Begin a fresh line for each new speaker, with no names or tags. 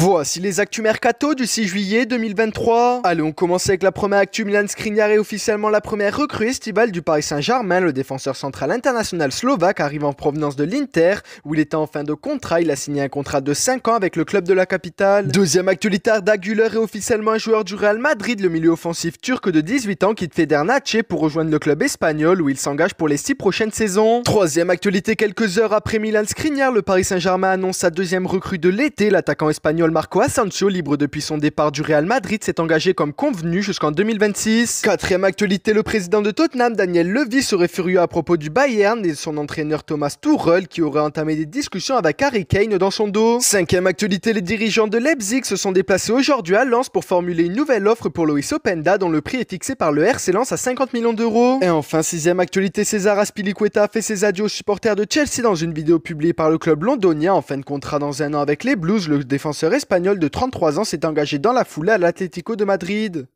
Voici les actus mercato du 6 juillet 2023. Allez, on commence avec la première actu. Milan Skriniar est officiellement la première recrue estivale du Paris Saint-Germain. Le défenseur central international slovaque arrive en provenance de l'Inter, où il était en fin de contrat. Il a signé un contrat de 5 ans avec le club de la capitale. Deuxième actualité, Arda Güler est officiellement un joueur du Real Madrid. Le milieu offensif turc de 18 ans fait Federnache pour rejoindre le club espagnol, où il s'engage pour les 6 prochaines saisons. Troisième actualité, quelques heures après Milan Skriniar, le Paris Saint-Germain annonce sa deuxième recrue de l'été. L'attaquant espagnol Marco Asensio, libre depuis son départ du Real Madrid, s'est engagé comme convenu jusqu'en 2026. Quatrième actualité, le président de Tottenham, Daniel Levy, serait furieux à propos du Bayern et son entraîneur Thomas Tuchel qui aurait entamé des discussions avec Harry Kane dans son dos. Cinquième actualité, les dirigeants de Leipzig se sont déplacés aujourd'hui à Lens pour formuler une nouvelle offre pour Loïs Openda dont le prix est fixé par le RC Lens à 50 millions d'euros. Et enfin, sixième actualité, César Aspilicueta fait ses adieux aux supporters de Chelsea dans une vidéo publiée par le club londonien en fin de contrat dans un an avec les Blues. Le défenseur espagnol de 33 ans s'est engagé dans la foulée à l'Atlético de Madrid.